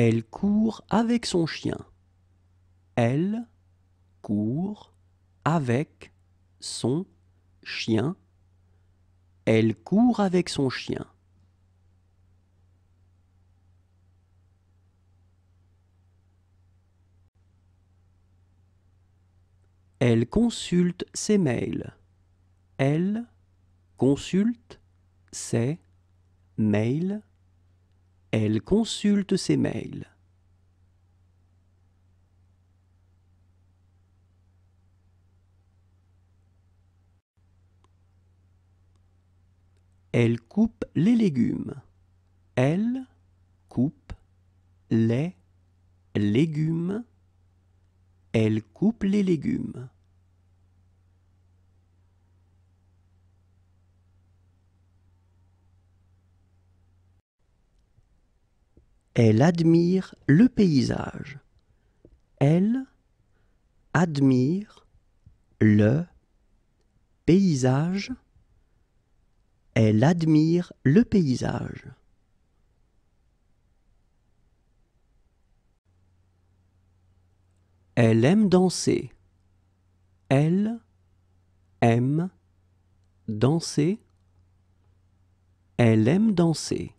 Elle court avec son chien. Elle court avec son chien. Elle court avec son chien. Elle consulte ses mails. Elle consulte ses mails. Elle consulte ses mails. Elle coupe les légumes. Elle coupe les légumes. Elle coupe les légumes. Elle admire le paysage. Elle admire le paysage. Elle admire le paysage. Elle aime danser. Elle aime danser. Elle aime danser.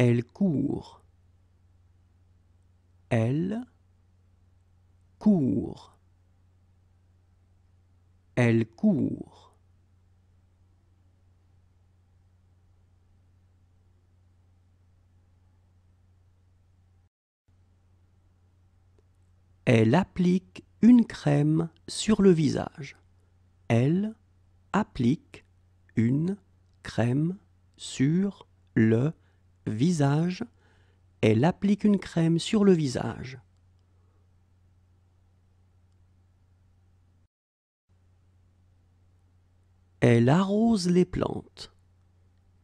Elle court. Elle court. Elle court. Elle applique une crème sur le visage. Elle applique une crème sur le visage visage, elle applique une crème sur le visage. Elle arrose les plantes.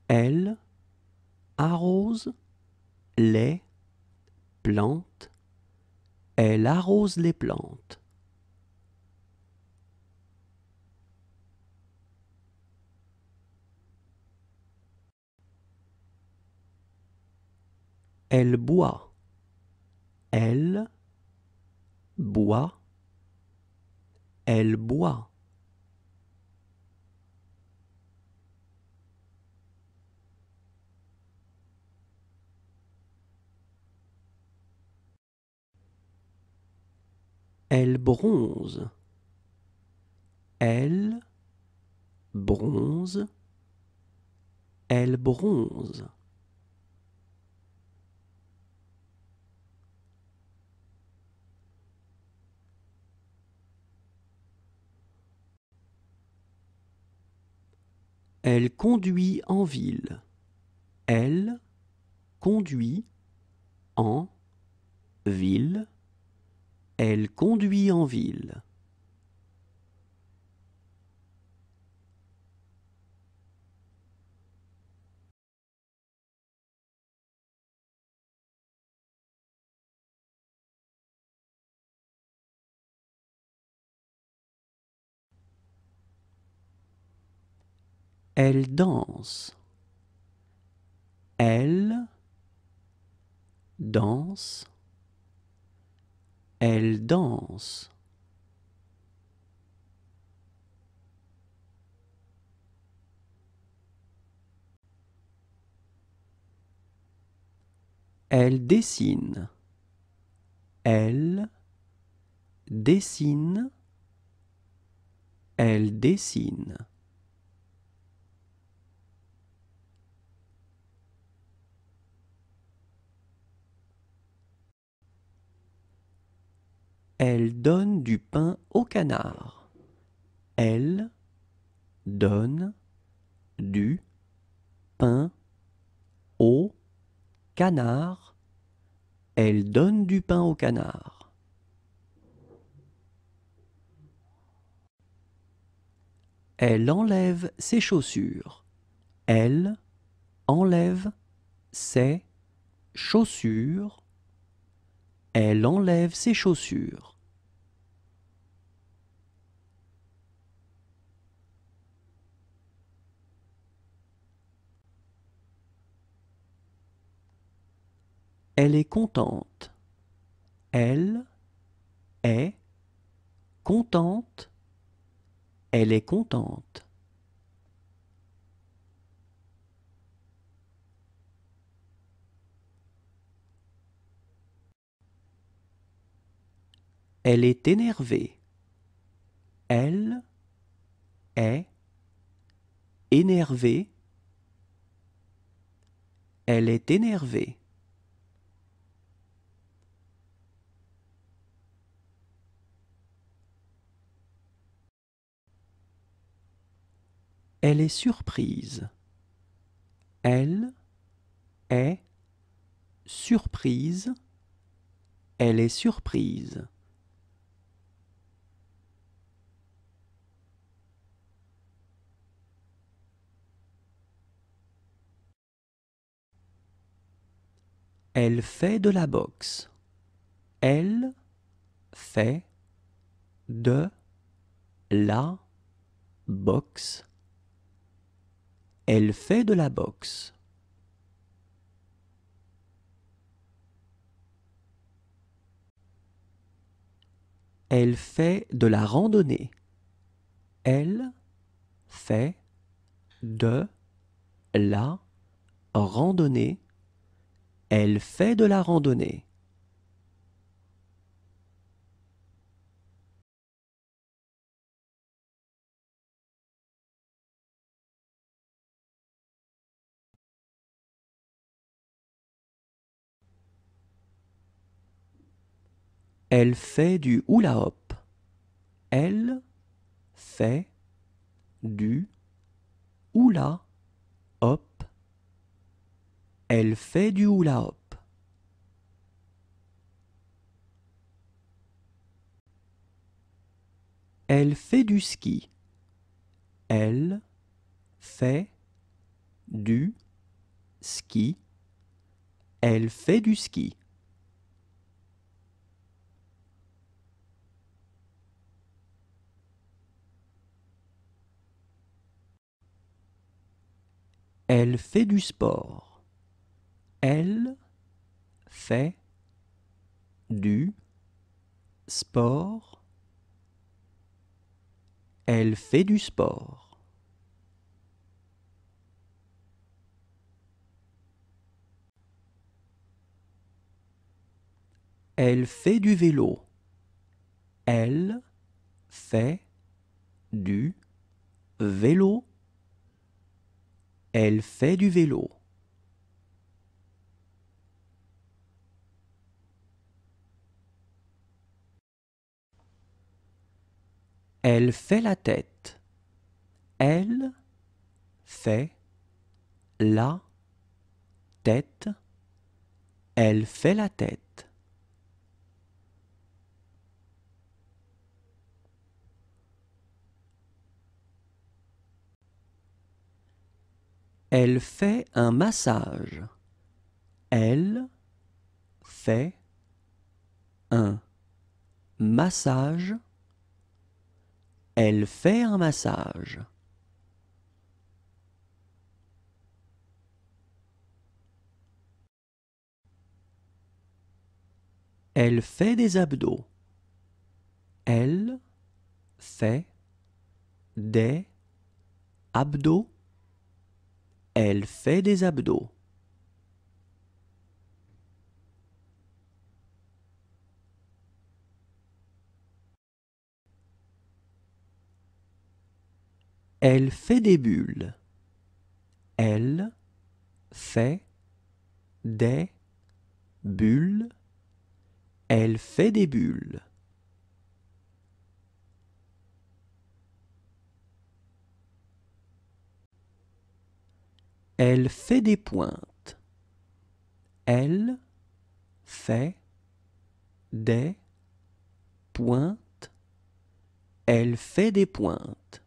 Elle arrose les plantes. Elle arrose les plantes. Elle boit. Elle boit. Elle boit. Elle bronze. Elle bronze. Elle bronze. Elle conduit en ville. Elle conduit en ville. Elle conduit en ville. Elle danse. Elle danse. Elle danse. Elle dessine. Elle dessine. Elle dessine. Elle donne du pain au canard. Elle donne du pain au canard. Elle donne du pain au canard. Elle enlève ses chaussures. Elle enlève ses chaussures. Elle enlève ses chaussures. Elle est contente. Elle est contente. Elle est contente. Elle est énervée. Elle est énervée. Elle est énervée. Elle est surprise. Elle est surprise. Elle est surprise. Elle fait de la boxe. Elle fait de la boxe. Elle fait de la boxe. Elle fait de la randonnée. Elle fait de la randonnée. Elle fait de la randonnée. Elle fait du hula hop. Elle fait du hula hop. Elle fait du hula hop. Elle fait du ski. Elle fait du ski. Elle fait du ski. Elle fait du sport. Elle fait du sport. Elle fait du sport. Elle fait du vélo. Elle fait du vélo. Elle fait du vélo. Elle fait la tête. Elle fait la tête. Elle fait la tête. Elle fait un massage. Elle fait un massage. Elle fait un massage. Elle fait des abdos. Elle fait des abdos. Elle fait des abdos. Elle fait des bulles. Elle fait des bulles. Elle fait des bulles. Elle fait des pointes. Elle fait des pointes. Elle fait des pointes.